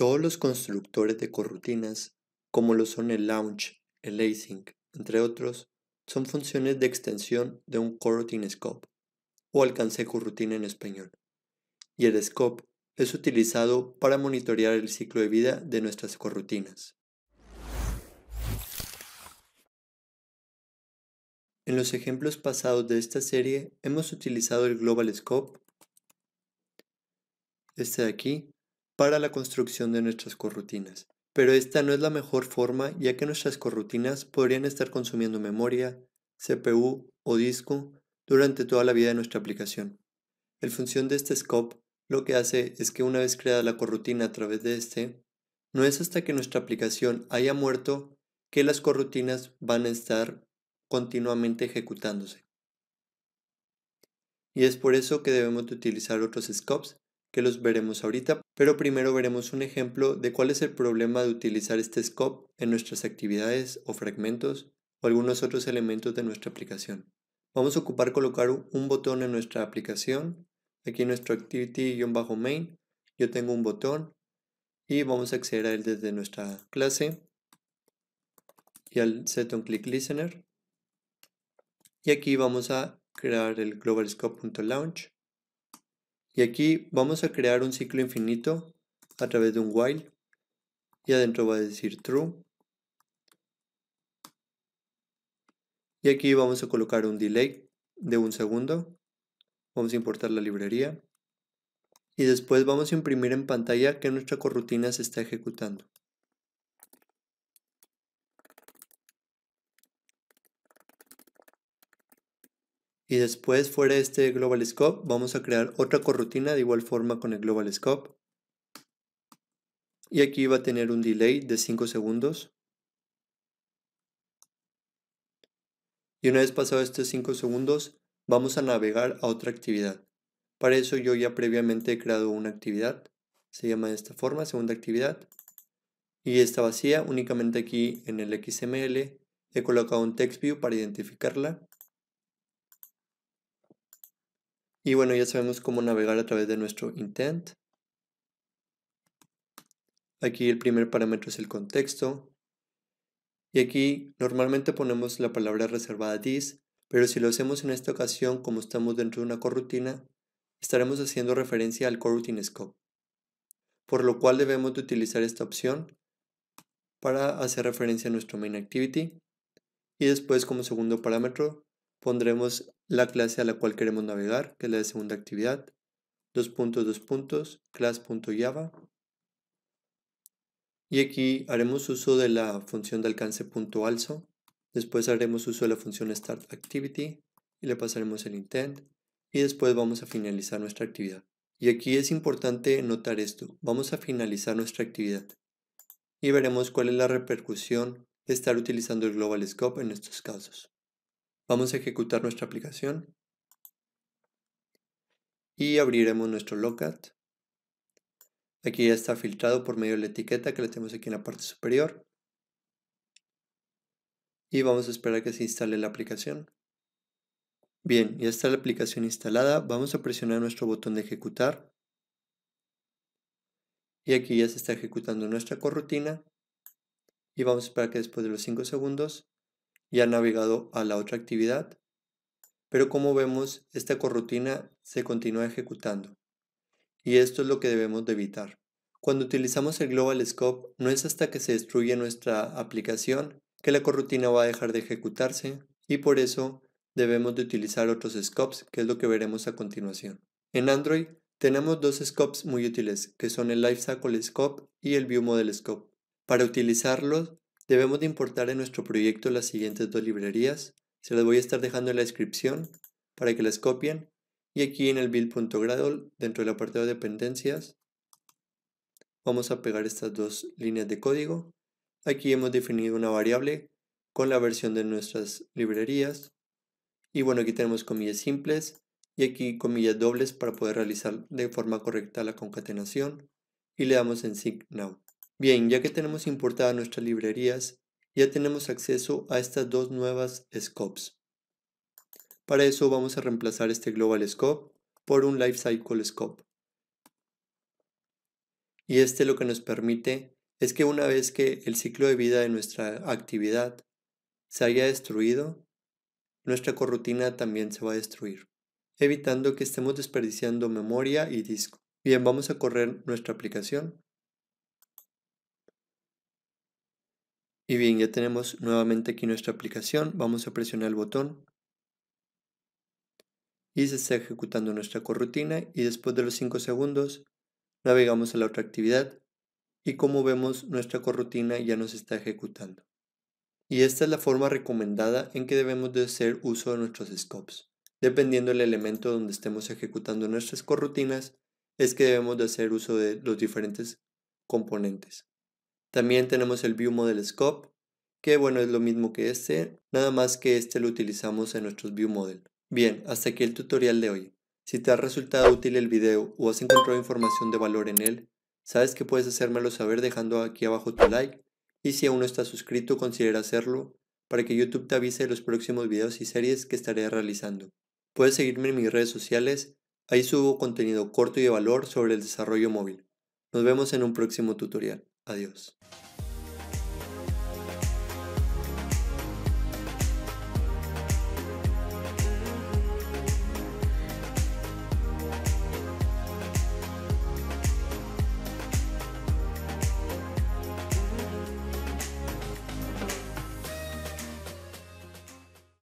Todos los constructores de corrutinas, como lo son el launch, el async, entre otros, son funciones de extensión de un coroutine scope o alcance coroutine en español. Y el scope es utilizado para monitorear el ciclo de vida de nuestras corrutinas. En los ejemplos pasados de esta serie hemos utilizado el Global Scope, este de aquí, para la construcción de nuestras corrutinas. Pero esta no es la mejor forma ya que nuestras corrutinas podrían estar consumiendo memoria, CPU o disco durante toda la vida de nuestra aplicación. El función de este scope lo que hace es que una vez creada la corrutina a través de este, no es hasta que nuestra aplicación haya muerto que las corrutinas van a estar continuamente ejecutándose. Y es por eso que debemos utilizar otros scopes que los veremos ahorita, pero primero veremos un ejemplo de cuál es el problema de utilizar este scope en nuestras actividades o fragmentos o algunos otros elementos de nuestra aplicación. Vamos a ocupar colocar un botón en nuestra aplicación. Aquí en nuestro activity-main yo tengo un botón y vamos a acceder a él desde nuestra clase y al set on click listener. Y aquí vamos a crear el global globalscope.launch y aquí vamos a crear un ciclo infinito a través de un while. Y adentro va a decir true. Y aquí vamos a colocar un delay de un segundo. Vamos a importar la librería. Y después vamos a imprimir en pantalla que nuestra corrutina se está ejecutando. Y después, fuera de este Global Scope, vamos a crear otra corrutina de igual forma con el Global Scope. Y aquí va a tener un delay de 5 segundos. Y una vez pasado estos 5 segundos, vamos a navegar a otra actividad. Para eso yo ya previamente he creado una actividad. Se llama de esta forma, segunda actividad. Y está vacía, únicamente aquí en el XML he colocado un text view para identificarla. Y bueno, ya sabemos cómo navegar a través de nuestro intent. Aquí el primer parámetro es el contexto. Y aquí normalmente ponemos la palabra reservada this, pero si lo hacemos en esta ocasión como estamos dentro de una corrutina, estaremos haciendo referencia al coroutine scope, por lo cual debemos de utilizar esta opción para hacer referencia a nuestro main activity. Y después como segundo parámetro Pondremos la clase a la cual queremos navegar, que es la de segunda actividad. Dos puntos, puntos, class.java. Y aquí haremos uso de la función de alcance punto Después haremos uso de la función StartActivity. y le pasaremos el intent. Y después vamos a finalizar nuestra actividad. Y aquí es importante notar esto. Vamos a finalizar nuestra actividad y veremos cuál es la repercusión de estar utilizando el Global Scope en estos casos. Vamos a ejecutar nuestra aplicación y abriremos nuestro Locat. Aquí ya está filtrado por medio de la etiqueta que la tenemos aquí en la parte superior. Y vamos a esperar que se instale la aplicación. Bien, ya está la aplicación instalada. Vamos a presionar nuestro botón de ejecutar. Y aquí ya se está ejecutando nuestra corrutina. Y vamos a esperar que después de los 5 segundos y ha navegado a la otra actividad. Pero como vemos, esta corrutina se continúa ejecutando. Y esto es lo que debemos de evitar. Cuando utilizamos el Global Scope, no es hasta que se destruye nuestra aplicación que la corrutina va a dejar de ejecutarse y por eso debemos de utilizar otros scopes, que es lo que veremos a continuación. En Android tenemos dos scopes muy útiles, que son el Lifecycle Scope y el View Model Scope. Para utilizarlos, Debemos de importar en nuestro proyecto las siguientes dos librerías. Se las voy a estar dejando en la descripción para que las copien. Y aquí en el build.gradle, dentro del apartado de dependencias, vamos a pegar estas dos líneas de código. Aquí hemos definido una variable con la versión de nuestras librerías. Y bueno, aquí tenemos comillas simples y aquí comillas dobles para poder realizar de forma correcta la concatenación. Y le damos en Sync Now. Bien, ya que tenemos importadas nuestras librerías, ya tenemos acceso a estas dos nuevas scopes. Para eso vamos a reemplazar este global scope por un lifecycle scope. Y este lo que nos permite es que una vez que el ciclo de vida de nuestra actividad se haya destruido, nuestra corrutina también se va a destruir, evitando que estemos desperdiciando memoria y disco. Bien, vamos a correr nuestra aplicación. Y bien, ya tenemos nuevamente aquí nuestra aplicación. Vamos a presionar el botón y se está ejecutando nuestra corrutina y después de los 5 segundos navegamos a la otra actividad y como vemos nuestra corrutina ya nos está ejecutando. Y esta es la forma recomendada en que debemos de hacer uso de nuestros scopes. Dependiendo del elemento donde estemos ejecutando nuestras corrutinas, es que debemos de hacer uso de los diferentes componentes. También tenemos el View Model Scope, que bueno, es lo mismo que este, nada más que este lo utilizamos en nuestros ViewModel. Bien, hasta aquí el tutorial de hoy. Si te ha resultado útil el video o has encontrado información de valor en él, sabes que puedes hacérmelo saber dejando aquí abajo tu like y si aún no estás suscrito considera hacerlo para que YouTube te avise de los próximos videos y series que estaré realizando. Puedes seguirme en mis redes sociales, ahí subo contenido corto y de valor sobre el desarrollo móvil. Nos vemos en un próximo tutorial. Adiós.